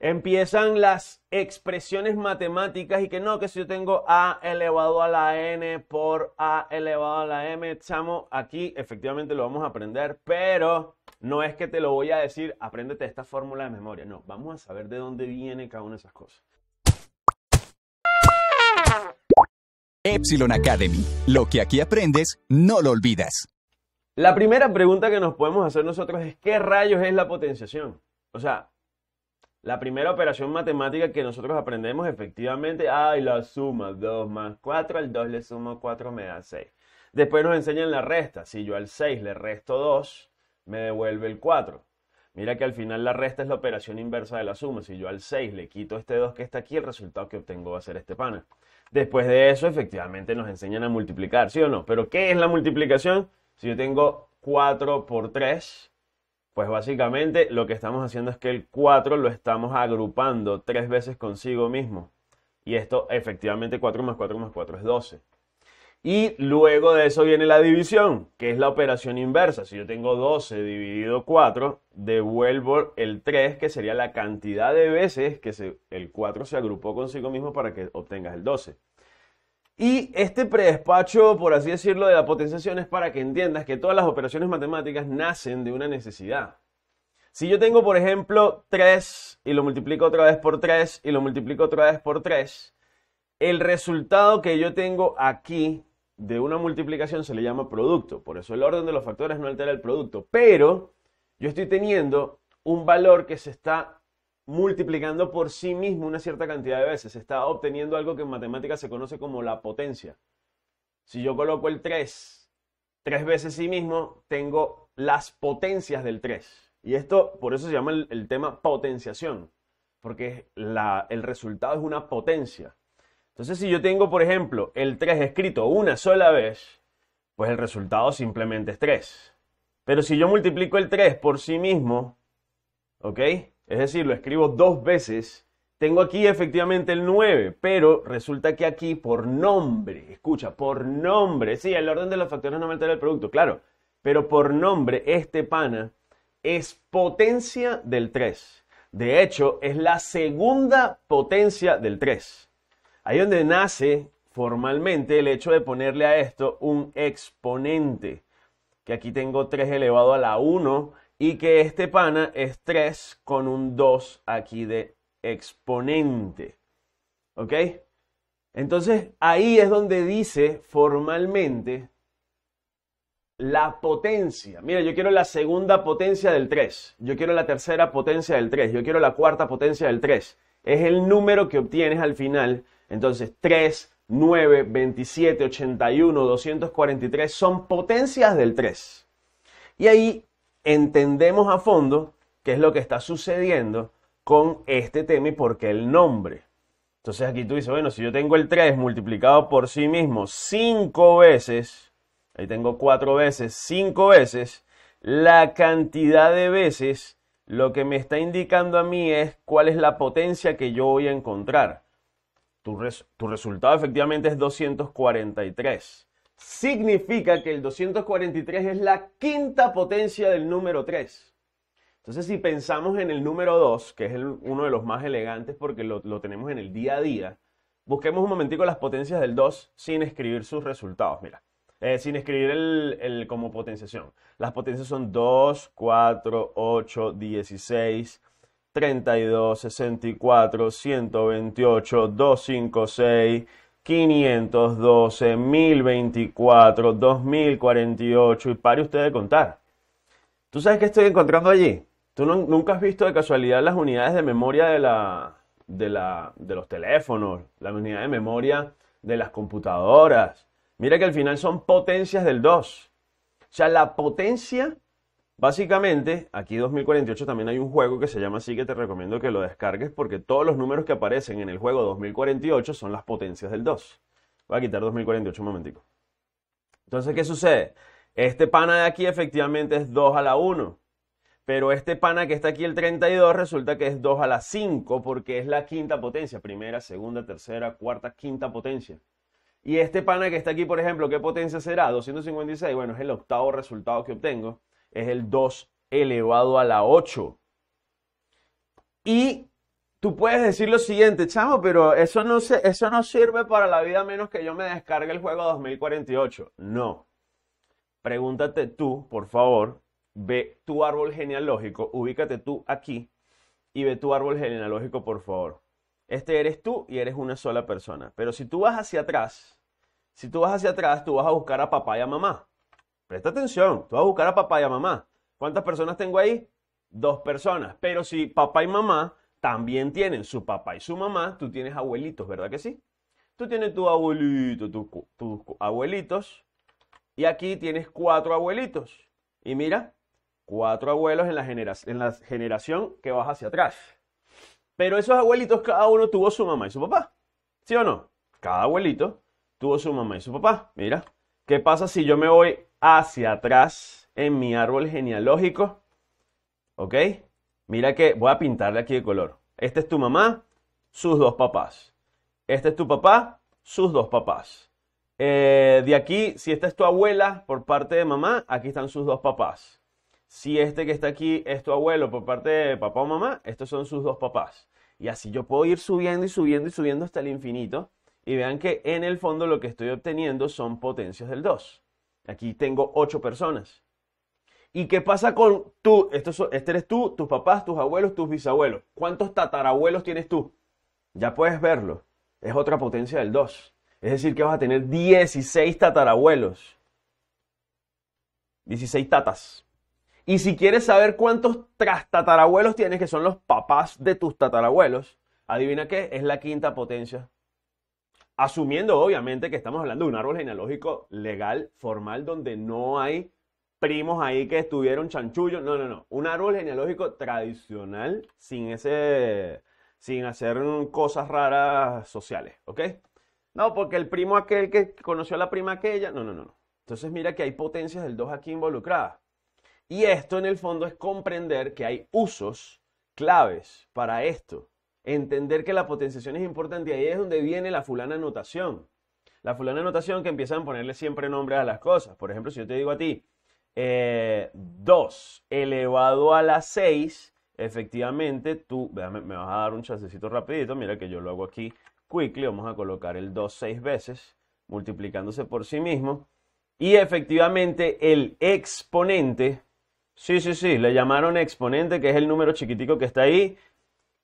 Empiezan las expresiones matemáticas y que no, que si yo tengo a elevado a la n por a elevado a la m, chamo, aquí efectivamente lo vamos a aprender, pero no es que te lo voy a decir, apréndete esta fórmula de memoria, no, vamos a saber de dónde viene cada una de esas cosas. Epsilon Academy, lo que aquí aprendes, no lo olvidas. La primera pregunta que nos podemos hacer nosotros es, ¿qué rayos es la potenciación? O sea, la primera operación matemática que nosotros aprendemos efectivamente, ay, la suma, 2 más 4, al 2 le sumo 4 me da 6. Después nos enseñan la resta, si yo al 6 le resto 2, me devuelve el 4. Mira que al final la resta es la operación inversa de la suma, si yo al 6 le quito este 2 que está aquí, el resultado que obtengo va a ser este pana. Después de eso, efectivamente nos enseñan a multiplicar, ¿sí o no? Pero ¿qué es la multiplicación? Si yo tengo 4 por 3, pues básicamente lo que estamos haciendo es que el 4 lo estamos agrupando tres veces consigo mismo. Y esto efectivamente 4 más 4 más 4 es 12. Y luego de eso viene la división, que es la operación inversa. Si yo tengo 12 dividido 4, devuelvo el 3, que sería la cantidad de veces que el 4 se agrupó consigo mismo para que obtengas el 12. Y este predespacho, por así decirlo, de la potenciación es para que entiendas que todas las operaciones matemáticas nacen de una necesidad. Si yo tengo, por ejemplo, 3 y lo multiplico otra vez por 3 y lo multiplico otra vez por 3, el resultado que yo tengo aquí de una multiplicación se le llama producto. Por eso el orden de los factores no altera el producto. Pero yo estoy teniendo un valor que se está multiplicando por sí mismo una cierta cantidad de veces. Está obteniendo algo que en matemáticas se conoce como la potencia. Si yo coloco el 3 tres veces sí mismo, tengo las potencias del 3. Y esto, por eso se llama el, tema potenciación, porque el resultado es una potencia. Entonces, si yo tengo, por ejemplo, el 3 escrito una sola vez, pues el resultado simplemente es 3. Pero si yo multiplico el 3 por sí mismo, ¿ok? es decir, lo escribo dos veces, tengo aquí efectivamente el 9, pero resulta que aquí por nombre, escucha, por nombre, sí, el orden de los factores no me altera el producto, claro, pero por nombre este pana es potencia del 3. De hecho, es la segunda potencia del 3. Ahí donde nace formalmente el hecho de ponerle a esto un exponente, que aquí tengo 3 elevado a la 1 y que este pana es 3 con un 2 aquí de exponente. ¿Ok? Entonces ahí es donde dice formalmente la potencia. Mira, yo quiero la segunda potencia del 3. Yo quiero la tercera potencia del 3. Yo quiero la cuarta potencia del 3. Es el número que obtienes al final. Entonces 3, 9, 27, 81, 243 son potencias del 3. Y ahí entendemos a fondo qué es lo que está sucediendo con este tema y por qué el nombre. Entonces aquí tú dices, bueno, si yo tengo el 3 multiplicado por sí mismo 5 veces, ahí tengo 4 veces, 5 veces, la cantidad de veces lo que me está indicando a mí es cuál es la potencia que yo voy a encontrar. Tu, tu resultado efectivamente es 243 significa que el 243 es la quinta potencia del número 3. Entonces, si pensamos en el número 2, que es uno de los más elegantes porque lo, tenemos en el día a día, busquemos un momentico las potencias del 2 sin escribir sus resultados, mira. Eh, sin escribir el, el, como potenciación. Las potencias son 2, 4, 8, 16, 32, 64, 128, 256, 512, 1024, 2048 y pare usted de contar. ¿Tú sabes qué estoy encontrando allí? ¿Tú nunca has visto de casualidad las unidades de memoria de, la, la, de los teléfonos, la unidad de memoria de las computadoras? Mira que al final son potencias del 2. O sea, la potencia Básicamente, aquí 2048 también hay un juego que se llama así que te recomiendo que lo descargues porque todos los números que aparecen en el juego 2048 son las potencias del 2. Voy a quitar 2048 un momentico. Entonces, ¿qué sucede? Este pana de aquí efectivamente es 2 a la 1. Pero este pana que está aquí, el 32, resulta que es 2 a la 5 porque es la quinta potencia. Primera, segunda, tercera, cuarta, quinta potencia. Y este pana que está aquí, por ejemplo, ¿qué potencia será? 256. Bueno, es el octavo resultado que obtengo es el 2 elevado a la 8. Y tú puedes decir lo siguiente, chamo, pero eso no, eso no sirve para la vida menos que yo me descargue el juego 2048. No. Pregúntate tú, por favor, ve tu árbol genealógico, ubícate tú aquí y ve tu árbol genealógico, por favor. Este eres tú y eres una sola persona. Pero si tú vas hacia atrás, si tú vas hacia atrás, tú vas a buscar a papá y a mamá. Presta atención, tú vas a buscar a papá y a mamá. ¿Cuántas personas tengo ahí? Dos personas. Pero si papá y mamá también tienen su papá y su mamá, tú tienes abuelitos, ¿verdad que sí? Tú tienes tu abuelito, tus abuelitos. Y aquí tienes cuatro abuelitos. Y mira, cuatro abuelos en la, en la generación que vas hacia atrás. Pero esos abuelitos, cada uno tuvo su mamá y su papá. ¿Sí o no? Cada abuelito tuvo su mamá y su papá. Mira, ¿qué pasa si yo me voy hacia atrás en mi árbol genealógico. ¿Ok? Mira que voy a pintarle aquí de color. Este es tu mamá, sus dos papás. Este es tu papá, sus dos papás. Eh, de aquí, si esta es tu abuela por parte de mamá, aquí están sus dos papás. Si este que está aquí es tu abuelo por parte de papá o mamá, estos son sus dos papás. Y así yo puedo ir subiendo y subiendo y subiendo hasta el infinito. Y vean que en el fondo lo que estoy obteniendo son potencias del 2. Aquí tengo ocho personas. ¿Y qué pasa con tú? este eres tú, tus papás, tus abuelos, tus bisabuelos. ¿Cuántos tatarabuelos tienes tú? Ya puedes verlo. Es otra potencia del 2. Es decir, que vas a tener 16 tatarabuelos. 16 tatas. Y si quieres saber cuántos tatarabuelos tienes, que son los papás de tus tatarabuelos, adivina qué, es la quinta potencia Asumiendo obviamente que estamos hablando de un árbol genealógico legal, formal, donde no hay primos ahí que estuvieron chanchullo. No, no, no. Un árbol genealógico tradicional sin ese. sin hacer cosas raras sociales, ¿ok? No, porque el primo aquel que conoció a la prima aquella. No, no, no. Entonces mira que hay potencias del 2 aquí involucradas. Y esto en el fondo es comprender que hay usos claves para esto entender que la potenciación es importante y ahí es donde viene la fulana notación. La fulana notación que empiezan a ponerle siempre nombres a las cosas. Por ejemplo, si yo te digo a ti, 2 eh, elevado a la 6, efectivamente tú, me vas a dar un chancecito rapidito, mira que yo lo hago aquí quickly, vamos a colocar el 2 6 veces, multiplicándose por sí mismo. Y efectivamente el exponente, sí, sí, sí, le llamaron exponente, que es el número chiquitico que está ahí,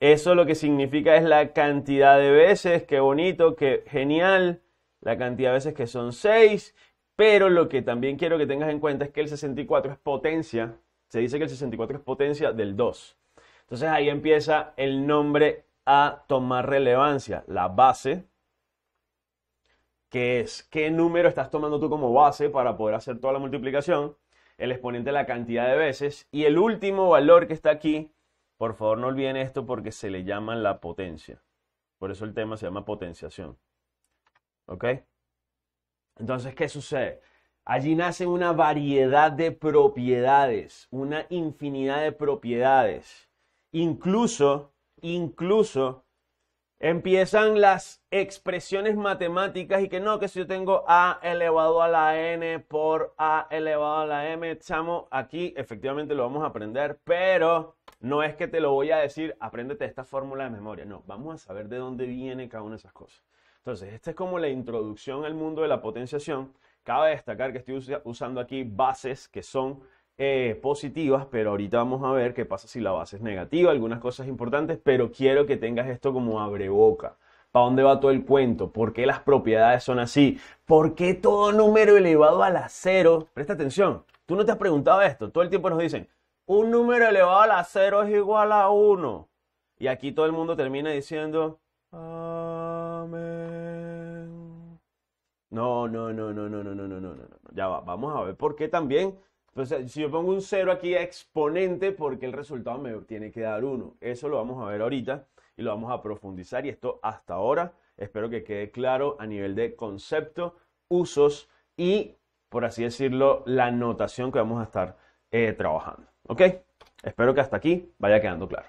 eso lo que significa es la cantidad de veces, qué bonito, qué genial, la cantidad de veces que son 6, pero lo que también quiero que tengas en cuenta es que el 64 es potencia, se dice que el 64 es potencia del 2. Entonces ahí empieza el nombre a tomar relevancia, la base, que es qué número estás tomando tú como base para poder hacer toda la multiplicación, el exponente la cantidad de veces, y el último valor que está aquí por favor, no olviden esto porque se le llama la potencia. Por eso el tema se llama potenciación. ¿Ok? Entonces, ¿qué sucede? Allí nace una variedad de propiedades, una infinidad de propiedades. Incluso, incluso, empiezan las expresiones matemáticas y que no, que si yo tengo a elevado a la n por a elevado a la m, chamo, aquí efectivamente lo vamos a aprender, pero no es que te lo voy a decir, apréndete esta fórmula de memoria. No, vamos a saber de dónde viene cada una de esas cosas. Entonces, esta es como la introducción al mundo de la potenciación. Cabe destacar que estoy usando aquí bases que son eh, positivas, pero ahorita vamos a ver qué pasa si la base es negativa, algunas cosas importantes, pero quiero que tengas esto como abre boca. ¿Para dónde va todo el cuento? ¿Por qué las propiedades son así? ¿Por qué todo número elevado a la cero? Presta atención, tú no te has preguntado esto. Todo el tiempo nos dicen, un número elevado a la 0 es igual a 1. Y aquí todo el mundo termina diciendo, amén. No, no, no, no, no, no, no, no, no, no. Ya va, vamos a ver por qué también. Entonces, si yo pongo un 0 aquí a exponente, porque el resultado me tiene que dar 1. Eso lo vamos a ver ahorita y lo vamos a profundizar. Y esto hasta ahora espero que quede claro a nivel de concepto, usos y, por así decirlo, la notación que vamos a estar eh, trabajando. ¿Ok? Espero que hasta aquí vaya quedando claro.